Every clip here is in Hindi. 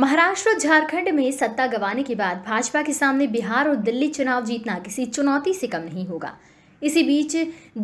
महाराष्ट्र और झारखंड में सत्ता गंवाने के बाद भाजपा के सामने बिहार और दिल्ली चुनाव जीतना किसी चुनौती से कम नहीं होगा इसी बीच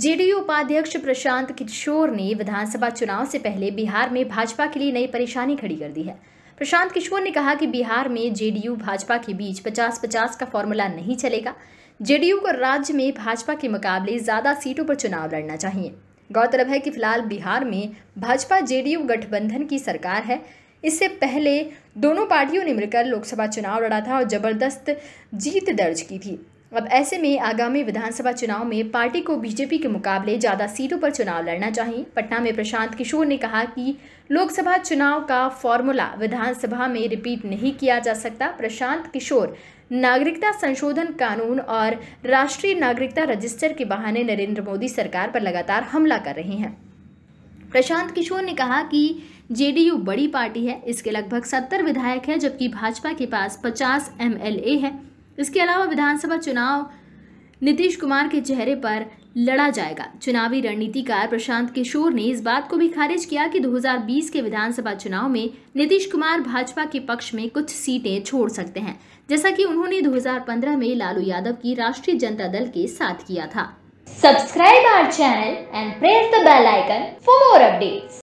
जेडीयू उपाध्यक्ष प्रशांत किशोर ने विधानसभा चुनाव से पहले बिहार में भाजपा के लिए नई परेशानी खड़ी कर दी है प्रशांत किशोर ने कहा कि बिहार में जेडीयू भाजपा के बीच 50-50 का फॉर्मूला नहीं चलेगा जेडीयू को राज्य में भाजपा के मुकाबले ज़्यादा सीटों पर चुनाव लड़ना चाहिए गौरतलब है कि फिलहाल बिहार में भाजपा जेडीयू गठबंधन की सरकार है इससे पहले दोनों पार्टियों ने मिलकर लोकसभा चुनाव लड़ा था और ज़बरदस्त जीत दर्ज की थी अब ऐसे में आगामी विधानसभा चुनाव में पार्टी को बीजेपी के मुकाबले ज़्यादा सीटों पर चुनाव लड़ना चाहिए पटना में प्रशांत किशोर ने कहा कि लोकसभा चुनाव का फॉर्मूला विधानसभा में रिपीट नहीं किया जा सकता प्रशांत किशोर नागरिकता संशोधन कानून और राष्ट्रीय नागरिकता रजिस्टर के बहाने नरेंद्र मोदी सरकार पर लगातार हमला कर रहे हैं प्रशांत किशोर ने कहा कि जेडीयू बड़ी पार्टी है इसके लगभग सत्तर विधायक हैं जबकि भाजपा के पास पचास एमएलए हैं इसके अलावा विधानसभा चुनाव नीतीश कुमार के चेहरे पर लड़ा जाएगा चुनावी रणनीतिकार प्रशांत किशोर ने इस बात को भी खारिज किया कि 2020 के विधानसभा चुनाव में नीतीश कुमार भाजपा के पक्ष में कुछ सीटें छोड़ सकते हैं जैसा कि उन्होंने 2015 में लालू यादव की राष्ट्रीय जनता दल के साथ किया था subscribe our channel and press the bell icon for more update